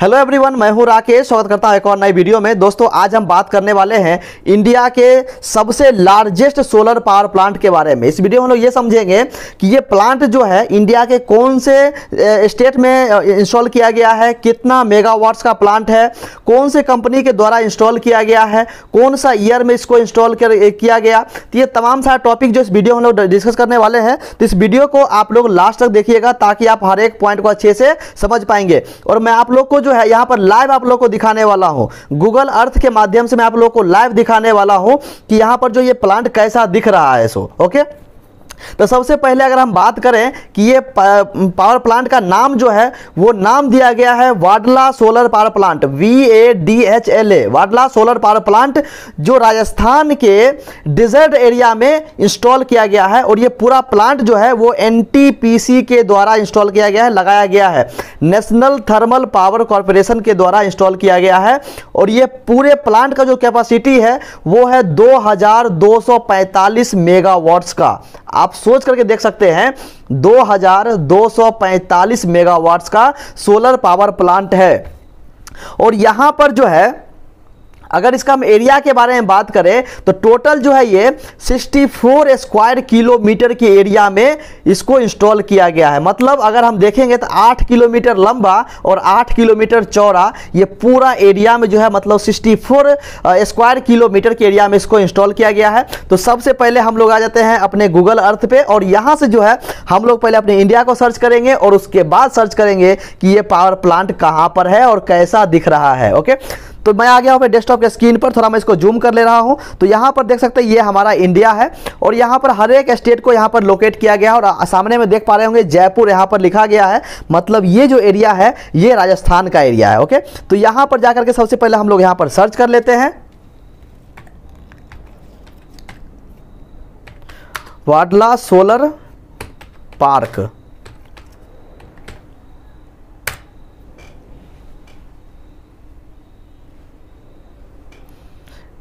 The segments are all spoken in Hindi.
हेलो एवरीवन मैं हूं राकेश स्वागत करता हूं एक और नई वीडियो में दोस्तों आज हम बात करने वाले हैं इंडिया के सबसे लार्जेस्ट सोलर पावर प्लांट के बारे में इस वीडियो में हम लोग ये समझेंगे कि ये प्लांट जो है इंडिया के कौन से स्टेट में इंस्टॉल किया गया है कितना मेगावाट्स का प्लांट है कौन से कंपनी के द्वारा इंस्टॉल किया गया है कौन सा ईयर में इसको इंस्टॉल किया गया तो ये तमाम सारा टॉपिक जो इस वीडियो हम लोग डिस्कस करने वाले हैं तो इस वीडियो को आप लोग लास्ट तक देखिएगा ताकि आप हर एक पॉइंट को अच्छे से समझ पाएंगे और मैं आप लोग को जो है यहाँ पर लाइव आप लोग को दिखाने वाला हूँ गूगल अर्थ के माध्यम से मैं आप लोग को लाइव दिखाने वाला हूँ कि यहाँ पर जो ये प्लांट कैसा दिख रहा है सो ओके तो सबसे पहले अगर हम बात करें कि ये पावर प्लांट का नाम जो है वो नाम दिया गया है Vadla solar power plant V A D H L A Vadla solar power plant जो राजस्थान के डिजर्ट एरिया में इंस्टॉल किया गया है और ये पूरा प्लांट जो है वो एन के द्वारा इंस्टॉल किया गया है लगाया गया है नेशनल थर्मल पावर कॉरपोरेशन के द्वारा इंस्टॉल किया गया है और ये पूरे प्लांट का जो कैपेसिटी है वो है दो मेगावाट्स का आप सोच करके देख सकते हैं 2245 मेगावाट्स का सोलर पावर प्लांट है और यहां पर जो है अगर इसका हम एरिया के बारे में बात करें तो टोटल जो है ये 64 स्क्वायर किलोमीटर के एरिया में इसको इंस्टॉल किया गया है मतलब अगर हम देखेंगे तो 8 किलोमीटर लंबा और 8 किलोमीटर चौड़ा ये पूरा एरिया में जो है मतलब 64 स्क्वायर किलोमीटर के एरिया में इसको इंस्टॉल किया गया है तो सबसे पहले हम लोग आ जाते हैं अपने गूगल अर्थ पे और यहाँ से जो है हम लोग पहले अपने इंडिया को सर्च करेंगे और उसके बाद सर्च करेंगे कि ये पावर प्लांट कहाँ पर है और कैसा दिख रहा है ओके तो मैं आ गया हूँ डेस्कटॉप के स्क्रीन पर थोड़ा मैं इसको जूम कर ले रहा हूँ तो यहाँ पर देख सकते हैं ये हमारा इंडिया है और यहाँ पर हर एक स्टेट को यहाँ पर लोकेट किया गया और सामने में देख पा रहे होंगे जयपुर यहाँ पर लिखा गया है मतलब ये जो एरिया है ये राजस्थान का एरिया है ओके तो यहाँ पर जाकर के सबसे पहले हम लोग यहाँ पर सर्च कर लेते हैं वाडला सोलर पार्क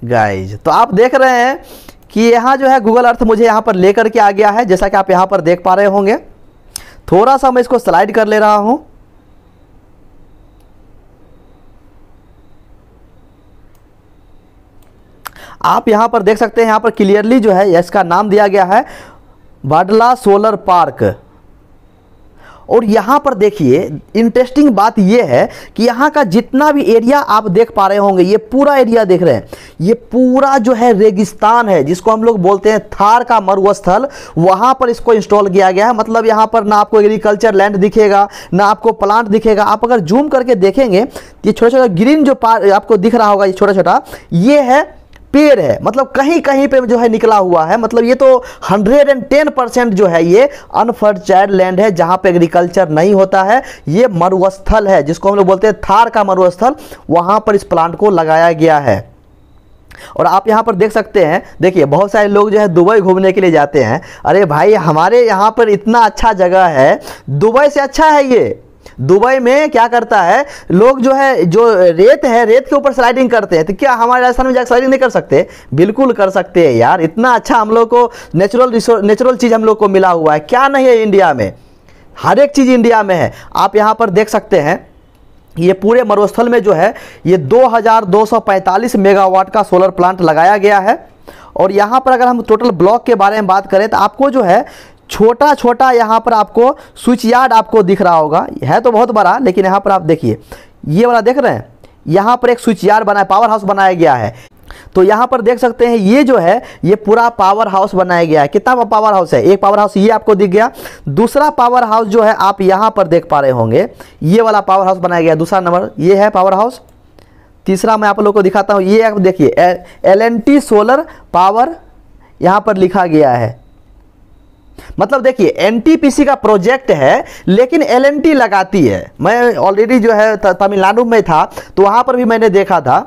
गाइज तो आप देख रहे हैं कि यहाँ जो है गूगल अर्थ मुझे यहाँ पर लेकर के आ गया है जैसा कि आप यहाँ पर देख पा रहे होंगे थोड़ा सा मैं इसको स्लाइड कर ले रहा हूँ आप यहाँ पर देख सकते हैं यहाँ पर क्लियरली जो है इसका नाम दिया गया है बडला सोलर पार्क और यहाँ पर देखिए इंटरेस्टिंग बात यह है कि यहाँ का जितना भी एरिया आप देख पा रहे होंगे ये पूरा एरिया देख रहे हैं ये पूरा जो है रेगिस्तान है जिसको हम लोग बोलते हैं थार का मरुस्थल वहाँ पर इसको इंस्टॉल किया गया है मतलब यहाँ पर ना आपको एग्रीकल्चर लैंड दिखेगा ना आपको प्लांट दिखेगा आप अगर जूम करके देखेंगे ये छोटा छोटा ग्रीन जो आपको दिख रहा होगा ये छोटा छोटा ये है पेड़ है मतलब कहीं कहीं पे जो है निकला हुआ है मतलब ये तो 110 परसेंट जो है ये अनफर्टाइल लैंड है जहाँ पे एग्रीकल्चर नहीं होता है ये मरुस्थल है जिसको हम लोग बोलते हैं थार का मरुस्थल वहाँ पर इस प्लांट को लगाया गया है और आप यहाँ पर देख सकते हैं देखिए बहुत सारे लोग जो है दुबई घूमने के लिए जाते हैं अरे भाई हमारे यहाँ पर इतना अच्छा जगह है दुबई से अच्छा है ये दुबई में क्या करता है लोग जो है जो रेत है रेत के ऊपर स्लाइडिंग करते हैं तो क्या हमारे राजस्थान में जाकर स्लाइडिंग नहीं कर सकते बिल्कुल कर सकते हैं यार इतना अच्छा हम लोग को नेचुरल नेचुरल चीज़ हम लोग को मिला हुआ है क्या नहीं है इंडिया में हर एक चीज़ इंडिया में है आप यहाँ पर देख सकते हैं ये पूरे मरुस्थल में जो है ये 2245 मेगावाट का सोलर प्लांट लगाया गया है और यहाँ पर अगर हम टोटल ब्लॉक के बारे में बात करें तो आपको जो है छोटा छोटा यहाँ पर आपको स्विच यार्ड आपको दिख रहा होगा है तो बहुत बड़ा लेकिन यहाँ पर आप देखिए ये वाला देख रहे हैं यहाँ पर एक स्विच यार्ड बनाया पावर हाउस बनाया गया है तो यहाँ पर देख सकते हैं ये जो है ये पूरा पावर हाउस बनाया गया है कितना पावर हाउस है एक पावर हाउस ये आपको दिख गया दूसरा पावर हाउस जो है आप यहाँ पर देख पा रहे होंगे ये वाला पावर हाउस बनाया गया दूसरा नंबर ये है पावर हाउस तीसरा मैं आप लोग को दिखाता हूँ ये आप देखिए L N T solar power यहाँ पर लिखा गया है मतलब देखिए एनटीपीसी का प्रोजेक्ट है लेकिन एलएनटी लगाती है मैं ऑलरेडी जो है तमिलनाडु में था तो वहाँ पर भी मैंने देखा था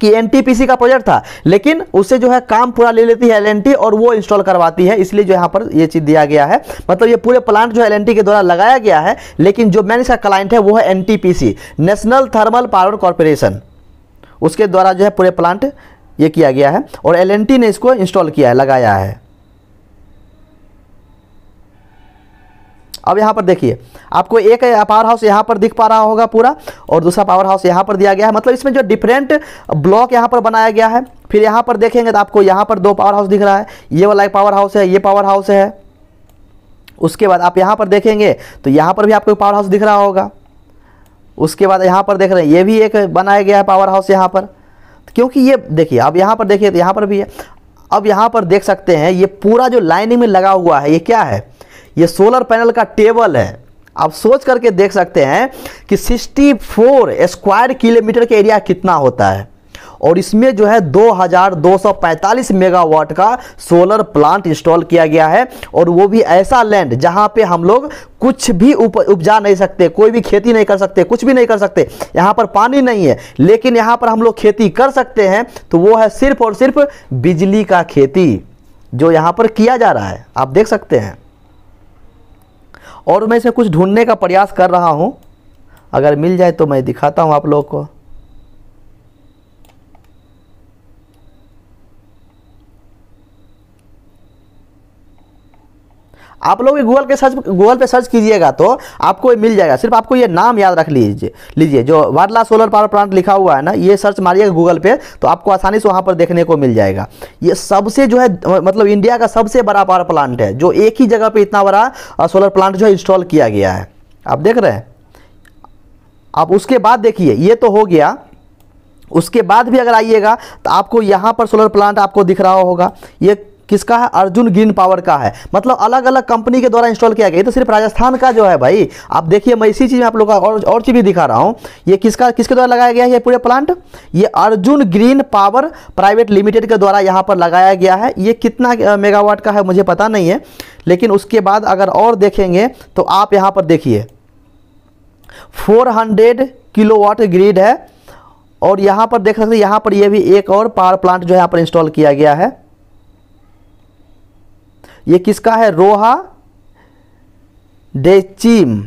कि एनटीपीसी का प्रोजेक्ट था लेकिन उससे जो है काम पूरा ले लेती है एलएनटी और वो इंस्टॉल करवाती है इसलिए जो यहाँ पर ये चीज़ दिया गया है मतलब ये पूरे प्लांट जो एलएनटी के द्वारा लगाया गया है लेकिन जो मैंने इसका क्लाइंट है वो है NTPC National Thermal Power Corporation उसके द्वारा जो है पूरे प्लांट ये किया गया है और एल ने इसको इंस्टॉल किया है लगाया है अब यहाँ पर देखिए आपको एक पावर हाउस यहाँ पर दिख पा रहा होगा पूरा और दूसरा पावर हाउस यहाँ पर दिया गया है मतलब इसमें जो डिफरेंट ब्लॉक यहाँ पर बनाया गया है फिर यहाँ पर देखेंगे तो आपको यहाँ पर दो पावर हाउस दिख रहा है ये वाला एक पावर हाउस है ये पावर हाउस है उसके बाद आप यहाँ पर देखेंगे तो यहाँ पर भी आपको पावर हाउस दिख रहा होगा उसके बाद यहाँ पर देख रहे हैं ये भी एक बनाया गया है पावर हाउस यहाँ पर क्योंकि ये देखिए अब यहाँ पर देखिए तो यहाँ पर भी है अब यहाँ पर देख सकते हैं ये पूरा जो लाइनिंग में लगा हुआ है ये क्या है ये सोलर पैनल का टेबल है आप सोच करके देख सकते हैं कि 64 स्क्वायर किलोमीटर के एरिया कितना होता है और इसमें जो है 2245 मेगावाट का सोलर प्लांट इंस्टॉल किया गया है और वो भी ऐसा लैंड जहाँ पे हम लोग कुछ भी उप, उपजा नहीं सकते कोई भी खेती नहीं कर सकते कुछ भी नहीं कर सकते यहाँ पर पानी नहीं है लेकिन यहाँ पर हम लोग खेती कर सकते हैं तो वो है सिर्फ और सिर्फ बिजली का खेती जो यहाँ पर किया जा रहा है आप देख सकते हैं और मैं इसे कुछ ढूंढने का प्रयास कर रहा हूँ अगर मिल जाए तो मैं दिखाता हूँ आप लोगों को आप लोग गूगल के सर्च गूगल पे सर्च कीजिएगा तो आपको ये मिल जाएगा सिर्फ आपको ये नाम याद रख लीजिए लीजिए जो वाडला सोलर पावर प्लांट लिखा हुआ है ना ये सर्च मारिएगा गूगल पे तो आपको आसानी से वहाँ पर देखने को मिल जाएगा ये सबसे जो है मतलब इंडिया का सबसे बड़ा पावर प्लांट है जो एक ही जगह पर इतना बड़ा सोलर प्लांट जो है इंस्टॉल किया गया है आप देख रहे हैं आप उसके बाद देखिए ये तो हो गया उसके बाद भी अगर आइएगा तो आपको यहाँ पर सोलर प्लांट आपको दिख रहा होगा ये किसका है अर्जुन ग्रीन पावर का है मतलब अलग अलग कंपनी के द्वारा इंस्टॉल किया गया ये तो सिर्फ राजस्थान का जो है भाई आप देखिए मैं इसी चीज़ में आप लोग का और और चीज़ भी दिखा रहा हूँ ये किसका किसके द्वारा लगाया गया है ये पूरे प्लांट ये Arjun green power private limited के द्वारा यहाँ पर लगाया गया है ये कितना मेगावाट का है मुझे पता नहीं है लेकिन उसके बाद अगर और देखेंगे तो आप यहाँ पर देखिए फोर किलोवाट ग्रिड है और यहाँ पर देख सकते हैं यहाँ पर ये भी एक और पावर प्लांट जो है यहाँ पर इंस्टॉल किया गया है ये किसका है रोहा डेचिम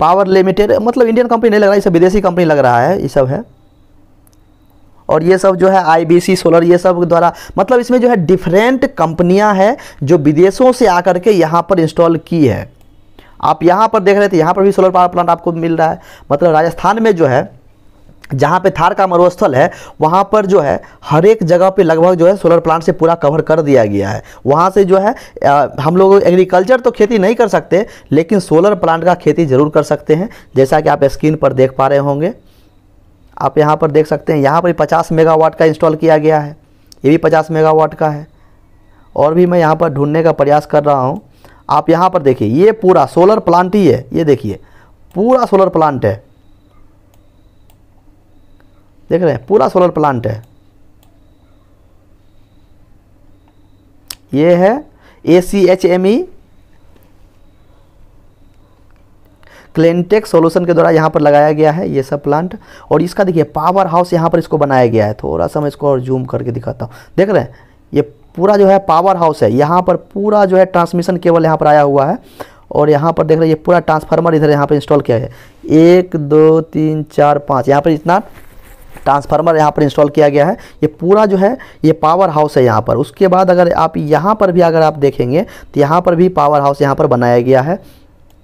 पावर लिमिटेड मतलब इंडियन कंपनी नहीं लग रहा है इसे विदेशी कंपनी लग रहा है ये सब है और ये सब जो है आईबीसी सोलर ये सब द्वारा मतलब इसमें जो है डिफरेंट कंपनियां हैं जो विदेशों से आकर के यहाँ पर इंस्टॉल की है आप यहाँ पर देख रहे थे यहाँ पर भी सोलर पावर प्लांट आपको मिल रहा है मतलब राजस्थान में जो है जहाँ पे थार का मरुस्थल है वहाँ पर जो है हर एक जगह पे लगभग जो है सोलर प्लांट से पूरा कवर कर दिया गया है वहाँ से जो है आ, हम लोग एग्रीकल्चर तो खेती नहीं कर सकते लेकिन सोलर प्लांट का खेती ज़रूर कर सकते हैं जैसा कि आप स्क्रीन पर देख पा रहे होंगे आप यहाँ पर देख सकते हैं यहाँ पर पचास मेगावाट का इंस्टॉल किया गया है ये भी पचास मेगावाट का है और भी मैं यहाँ पर ढूंढने का प्रयास कर रहा हूँ आप यहाँ पर देखिए ये पूरा सोलर प्लांट ही है ये देखिए पूरा सोलर प्लांट है देख रहे हैं पूरा सोलर प्लांट है ये है A C H M E cleantech solution के द्वारा यहाँ पर लगाया गया है ये सब प्लांट और इसका देखिए पावर हाउस यहाँ पर इसको बनाया गया है थोड़ा सा मैं इसको और जूम करके दिखाता हूँ देख रहे हैं ये पूरा जो है पावर हाउस है यहाँ पर पूरा जो है ट्रांसमिशन केबल यहाँ पर आया हुआ है और यहाँ पर देख रहे हैं ये पूरा ट्रांसफार्मर इधर यहाँ पर इंस्टॉल किया है एक दो तीन चार पाँच यहाँ पर इतना ट्रांसफार्मर यहाँ पर इंस्टॉल किया गया है ये पूरा जो है ये पावर हाउस है यहाँ पर उसके बाद अगर आप यहाँ पर भी अगर आप देखेंगे तो यहाँ पर भी पावर हाउस यहाँ पर बनाया गया है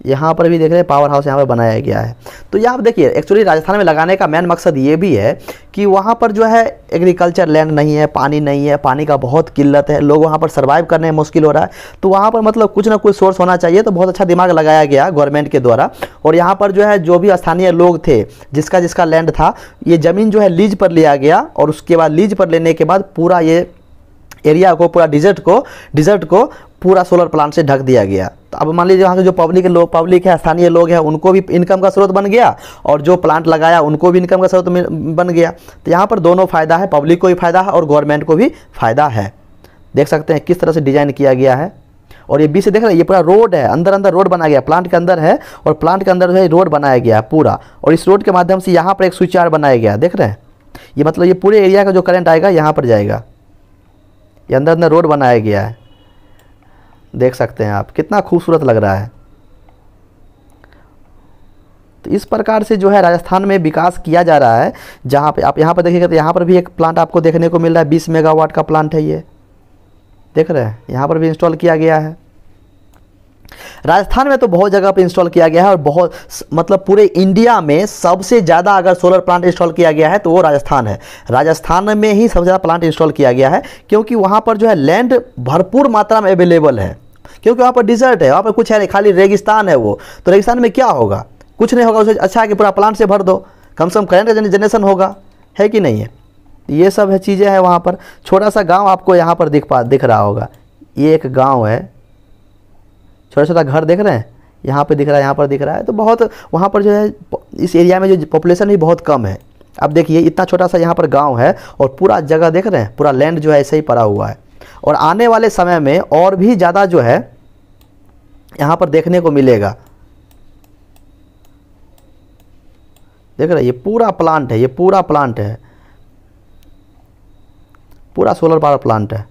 यहाँ पर भी देख रहे हैं पावर हाउस यहाँ पर बनाया गया है तो यहाँ पर देखिए एक्चुअली राजस्थान में लगाने का मेन मकसद ये भी है कि वहाँ पर जो है एग्रीकल्चर लैंड नहीं है पानी नहीं है पानी का बहुत किल्लत है लोग वहाँ पर सर्वाइव करने में मुश्किल हो रहा है तो वहाँ पर मतलब कुछ ना कुछ सोर्स होना चाहिए तो बहुत अच्छा दिमाग लगाया गया गवर्नमेंट के द्वारा और यहाँ पर जो है जो भी स्थानीय लोग थे जिसका जिसका लैंड था ये ज़मीन जो है लीज पर लिया गया और उसके बाद लीज पर लेने के बाद पूरा ये एरिया को पूरा डिजर्ट को डिजर्ट को पूरा सोलर प्लांट से ढक दिया गया तो अब मान लीजिए यहाँ के जो पब्लिक लोग पब्लिक है स्थानीय लोग हैं उनको भी इनकम का स्रोत बन गया और जो प्लांट लगाया उनको भी इनकम का स्रोत बन गया तो यहाँ पर दोनों फ़ायदा है पब्लिक को भी फ़ायदा है और गवर्नमेंट को भी फ़ायदा है देख सकते हैं किस तरह से डिज़ाइन किया गया है और ये बीच से देख रहे हैं ये पूरा रोड है अंदर अंदर रोड बनाया गया प्लांट के अंदर है और प्लांट के अंदर जो है रोड बनाया गया है पूरा और इस रोड के माध्यम से यहाँ पर एक स्विच आर बनाया गया देख रहे हैं ये मतलब ये पूरे एरिया का जो करंट आएगा यहाँ पर जाएगा ये अंदर अंदर रोड बनाया गया है देख सकते हैं आप कितना खूबसूरत लग रहा है तो इस प्रकार से जो है राजस्थान में विकास किया जा रहा है जहाँ पे आप यहाँ पर देखिएगा तो यहाँ पर भी एक प्लांट आपको देखने को मिल रहा है बीस मेगावाट का प्लांट है ये देख रहे हैं यहाँ पर भी इंस्टॉल किया गया है राजस्थान में तो बहुत जगह पर इंस्टॉल किया गया है और बहुत मतलब पूरे इंडिया में सबसे ज़्यादा अगर सोलर प्लांट इंस्टॉल किया गया है तो वो राजस्थान है राजस्थान में ही सबसे ज़्यादा प्लांट इंस्टॉल किया गया है क्योंकि वहाँ पर जो है लैंड भरपूर मात्रा में अवेलेबल है क्योंकि वहाँ पर डिजर्ट है वहाँ पर कुछ है नहीं खाली रेगिस्तान है वो तो रेगिस्तान में क्या होगा कुछ नहीं होगा उसे अच्छा है कि पूरा प्लांट से भर दो कम से कम करेंट जनरेशन होगा है कि नहीं है ये सब है चीज़ें हैं वहाँ पर छोटा सा गांव आपको यहाँ पर दिख पा दिख रहा होगा ये एक गांव है छोटा छोटा घर देख रहे हैं यहाँ पे दिख रहा है यहाँ पर दिख रहा है तो बहुत वहाँ पर जो है इस एरिया में जो पॉपुलेशन भी बहुत कम है अब देखिए इतना छोटा सा यहाँ पर गांव है और पूरा जगह देख रहे हैं पूरा लैंड जो है ऐसे ही पड़ा हुआ है और आने वाले समय में और भी ज़्यादा जो है यहाँ पर देखने को मिलेगा देख रहे ये पूरा प्लांट है ये पूरा प्लांट है पूरा सोलर पावर प्लांट है